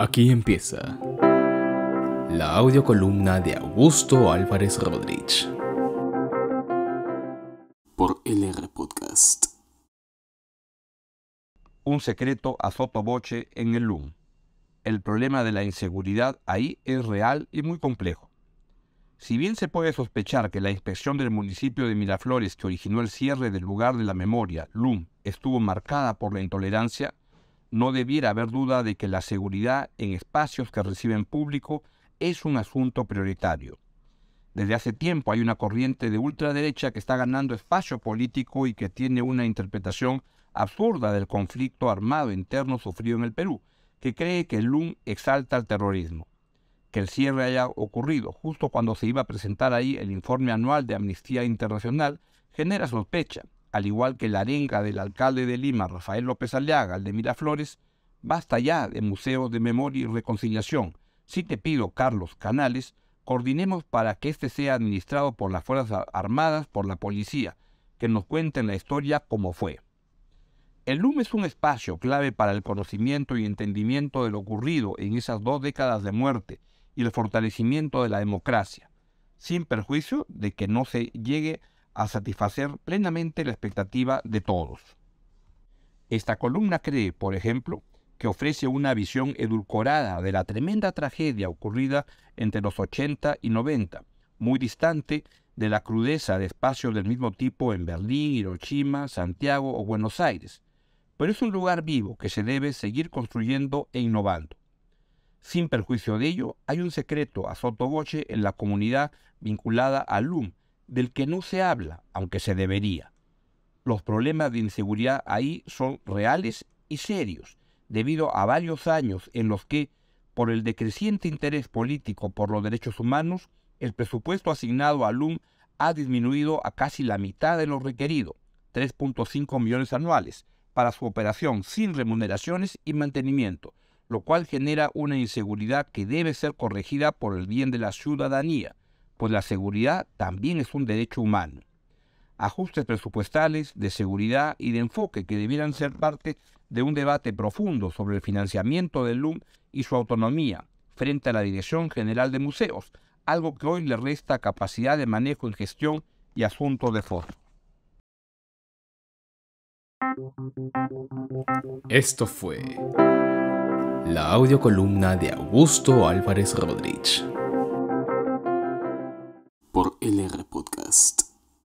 Aquí empieza la columna de Augusto Álvarez Rodríguez por LR Podcast. Un secreto a boche en el LUM. El problema de la inseguridad ahí es real y muy complejo. Si bien se puede sospechar que la inspección del municipio de Miraflores que originó el cierre del lugar de la memoria, LUM, estuvo marcada por la intolerancia, no debiera haber duda de que la seguridad en espacios que reciben público es un asunto prioritario. Desde hace tiempo hay una corriente de ultraderecha que está ganando espacio político y que tiene una interpretación absurda del conflicto armado interno sufrido en el Perú, que cree que el LUM exalta al terrorismo. Que el cierre haya ocurrido justo cuando se iba a presentar ahí el informe anual de Amnistía Internacional genera sospecha, al igual que la arenga del alcalde de Lima, Rafael López Aliaga, el de Miraflores, basta ya de museos de memoria y reconciliación. Si te pido, Carlos Canales, coordinemos para que este sea administrado por las Fuerzas Armadas, por la policía, que nos cuenten la historia como fue. El LUM es un espacio clave para el conocimiento y entendimiento de lo ocurrido en esas dos décadas de muerte y el fortalecimiento de la democracia, sin perjuicio de que no se llegue a a satisfacer plenamente la expectativa de todos. Esta columna cree, por ejemplo, que ofrece una visión edulcorada de la tremenda tragedia ocurrida entre los 80 y 90, muy distante de la crudeza de espacios del mismo tipo en Berlín, Hiroshima, Santiago o Buenos Aires, pero es un lugar vivo que se debe seguir construyendo e innovando. Sin perjuicio de ello, hay un secreto a sotoboche en la comunidad vinculada a LUM, del que no se habla, aunque se debería. Los problemas de inseguridad ahí son reales y serios, debido a varios años en los que, por el decreciente interés político por los derechos humanos, el presupuesto asignado a LUM ha disminuido a casi la mitad de lo requerido, 3.5 millones anuales, para su operación sin remuneraciones y mantenimiento, lo cual genera una inseguridad que debe ser corregida por el bien de la ciudadanía pues la seguridad también es un derecho humano. Ajustes presupuestales, de seguridad y de enfoque que debieran ser parte de un debate profundo sobre el financiamiento del LUM y su autonomía frente a la Dirección General de Museos, algo que hoy le resta capacidad de manejo en gestión y asuntos de fondo. Esto fue la audiocolumna de Augusto Álvarez Rodríguez por LR Podcast.